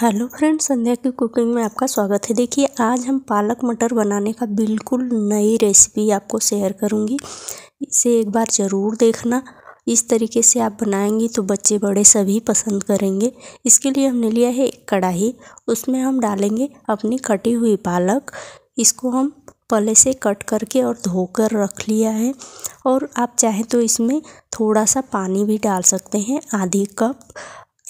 hello friends संध्या की cooking में आपका स्वागत है देखिए आज हम पालक मटर बनाने का बिल्कुल नई रेसिपी आपको शेयर करूंगी इसे एक बार ज़रूर देखना इस तरीके से आप बनाएंगी तो बच्चे बड़े सभी पसंद करेंगे इसके लिए हमने लिया है एक कढ़ाई उसमें हम डालेंगे अपनी कटी हुई पालक इसको हम पहले से कट करके और धोकर रख लिया है और आप चाहें तो इसमें थोड़ा सा पानी भी डाल सकते हैं आधी कप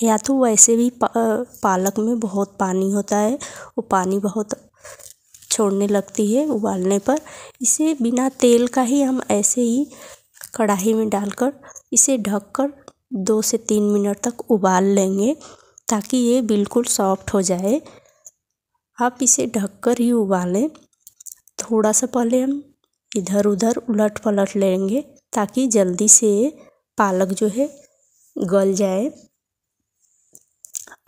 या तो वैसे भी पालक में बहुत पानी होता है वो पानी बहुत छोड़ने लगती है उबालने पर इसे बिना तेल का ही हम ऐसे ही कढ़ाई में डालकर इसे ढककर दो से तीन मिनट तक उबाल लेंगे ताकि ये बिल्कुल सॉफ्ट हो जाए आप इसे ढककर ही उबालें थोड़ा सा पहले हम इधर उधर उलट पलट लेंगे ताकि जल्दी से पालक जो है गल जाए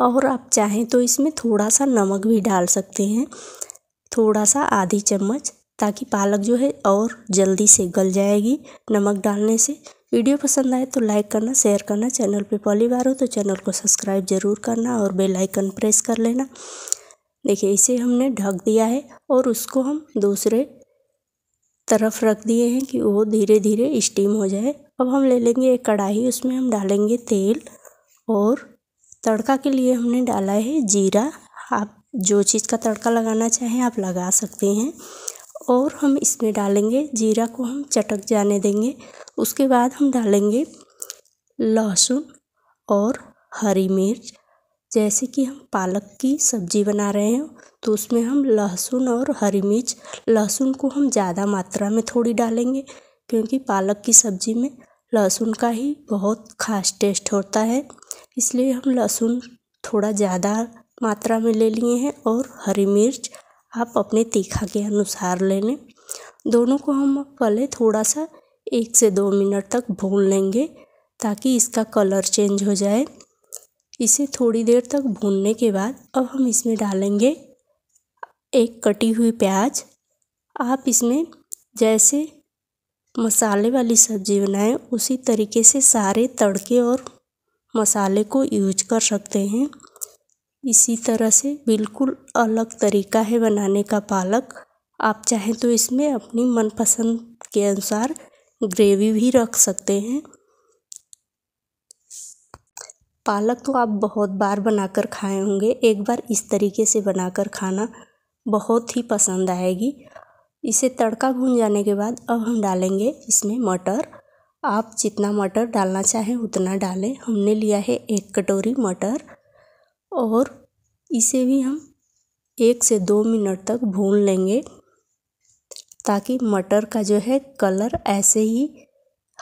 और आप चाहें तो इसमें थोड़ा सा नमक भी डाल सकते हैं थोड़ा सा आधी चम्मच ताकि पालक जो है और जल्दी से गल जाएगी नमक डालने से वीडियो पसंद आए तो लाइक करना शेयर करना चैनल पे पहली बार हो तो चैनल को सब्सक्राइब ज़रूर करना और बेल आइकन प्रेस कर लेना देखिए इसे हमने ढक दिया है और उसको हम दूसरे तरफ रख दिए हैं कि वो धीरे धीरे स्टीम हो जाए अब हम ले लेंगे एक कढ़ाई उसमें हम डालेंगे तेल और तड़का के लिए हमने डाला है जीरा आप जो चीज़ का तड़का लगाना चाहें आप लगा सकते हैं और हम इसमें डालेंगे जीरा को हम चटक जाने देंगे उसके बाद हम डालेंगे लहसुन और हरी मिर्च जैसे कि हम पालक की सब्ज़ी बना रहे हैं तो उसमें हम लहसुन और हरी मिर्च लहसुन को हम ज़्यादा मात्रा में थोड़ी डालेंगे क्योंकि पालक की सब्ज़ी में लहसुन का ही बहुत खास टेस्ट होता है इसलिए हम लहसुन थोड़ा ज़्यादा मात्रा में ले लिए हैं और हरी मिर्च आप अपने तीखा के अनुसार ले लें दोनों को हम पहले थोड़ा सा एक से दो मिनट तक भून लेंगे ताकि इसका कलर चेंज हो जाए इसे थोड़ी देर तक भूनने के बाद अब हम इसमें डालेंगे एक कटी हुई प्याज आप इसमें जैसे मसाले वाली सब्ज़ी बनाएं उसी तरीके से सारे तड़के और मसाले को यूज कर सकते हैं इसी तरह से बिल्कुल अलग तरीका है बनाने का पालक आप चाहें तो इसमें अपनी मनपसंद के अनुसार ग्रेवी भी रख सकते हैं पालक तो आप बहुत बार बनाकर खाए होंगे एक बार इस तरीके से बनाकर खाना बहुत ही पसंद आएगी इसे तड़का भून जाने के बाद अब हम डालेंगे इसमें मटर आप जितना मटर डालना चाहें उतना डालें हमने लिया है एक कटोरी मटर और इसे भी हम एक से दो मिनट तक भून लेंगे ताकि मटर का जो है कलर ऐसे ही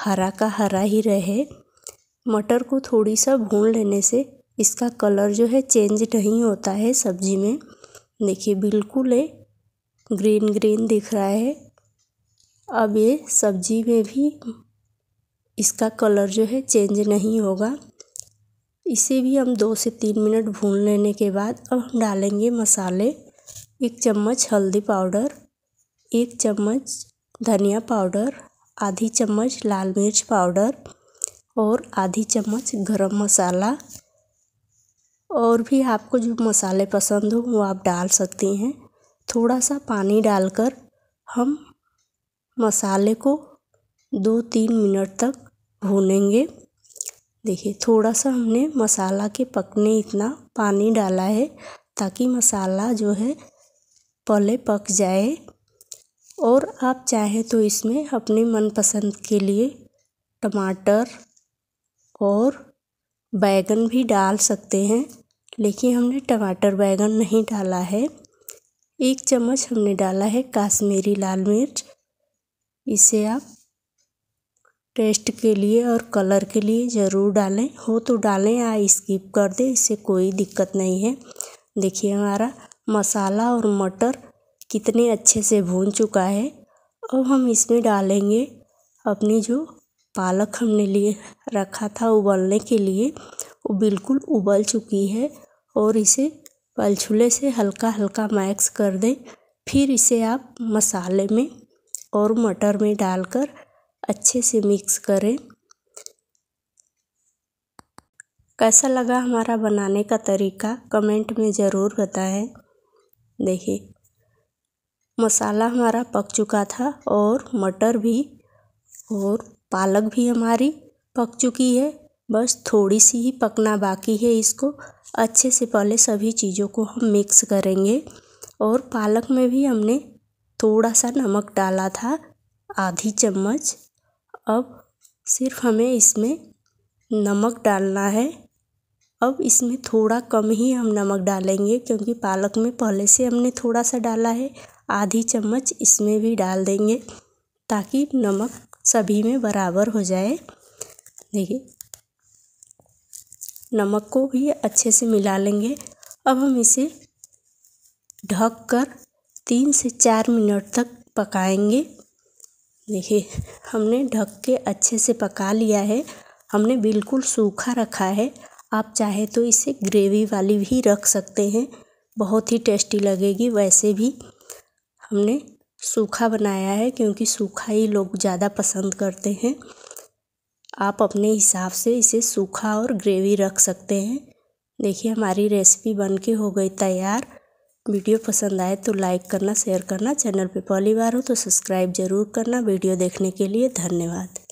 हरा का हरा ही रहे मटर को थोड़ी सा भून लेने से इसका कलर जो है चेंज नहीं होता है सब्ज़ी में देखिए बिल्कुल है ग्रीन ग्रीन दिख रहा है अब ये सब्ज़ी में भी इसका कलर जो है चेंज नहीं होगा इसे भी हम दो से तीन मिनट भून लेने के बाद अब हम डालेंगे मसाले एक चम्मच हल्दी पाउडर एक चम्मच धनिया पाउडर आधी चम्मच लाल मिर्च पाउडर और आधी चम्मच गरम मसाला और भी आपको जो मसाले पसंद हो वो आप डाल सकती हैं थोड़ा सा पानी डालकर हम मसाले को दो तीन मिनट तक भूनेंगे देखिए थोड़ा सा हमने मसाला के पकने इतना पानी डाला है ताकि मसाला जो है पहले पक जाए और आप चाहें तो इसमें अपने मनपसंद के लिए टमाटर और बैगन भी डाल सकते हैं लेकिन हमने टमाटर बैगन नहीं डाला है एक चम्मच हमने डाला है काश्मीरी लाल मिर्च इसे आप टेस्ट के लिए और कलर के लिए ज़रूर डालें हो तो डालें या स्किप कर दें इससे कोई दिक्कत नहीं है देखिए हमारा मसाला और मटर कितने अच्छे से भून चुका है अब हम इसमें डालेंगे अपनी जो पालक हमने लिए रखा था उबलने के लिए वो बिल्कुल उबल चुकी है और इसे पलछुले से हल्का हल्का मैक्स कर दें फिर इसे आप मसाले में और मटर में डालकर अच्छे से मिक्स करें कैसा लगा हमारा बनाने का तरीका कमेंट में ज़रूर बताएं देखिए मसाला हमारा पक चुका था और मटर भी और पालक भी हमारी पक चुकी है बस थोड़ी सी ही पकना बाकी है इसको अच्छे से पहले सभी चीज़ों को हम मिक्स करेंगे और पालक में भी हमने थोड़ा सा नमक डाला था आधी चम्मच अब सिर्फ हमें इसमें नमक डालना है अब इसमें थोड़ा कम ही हम नमक डालेंगे क्योंकि पालक में पहले से हमने थोड़ा सा डाला है आधी चम्मच इसमें भी डाल देंगे ताकि नमक सभी में बराबर हो जाए देखिए नमक को भी अच्छे से मिला लेंगे अब हम इसे ढक कर तीन से चार मिनट तक पकाएंगे देखिए हमने ढक के अच्छे से पका लिया है हमने बिल्कुल सूखा रखा है आप चाहे तो इसे ग्रेवी वाली भी रख सकते हैं बहुत ही टेस्टी लगेगी वैसे भी हमने सूखा बनाया है क्योंकि सूखा ही लोग ज़्यादा पसंद करते हैं आप अपने हिसाब से इसे सूखा और ग्रेवी रख सकते हैं देखिए हमारी रेसिपी बन के हो गई तैयार वीडियो पसंद आए तो लाइक करना शेयर करना चैनल पर पहली बार हो तो सब्सक्राइब जरूर करना वीडियो देखने के लिए धन्यवाद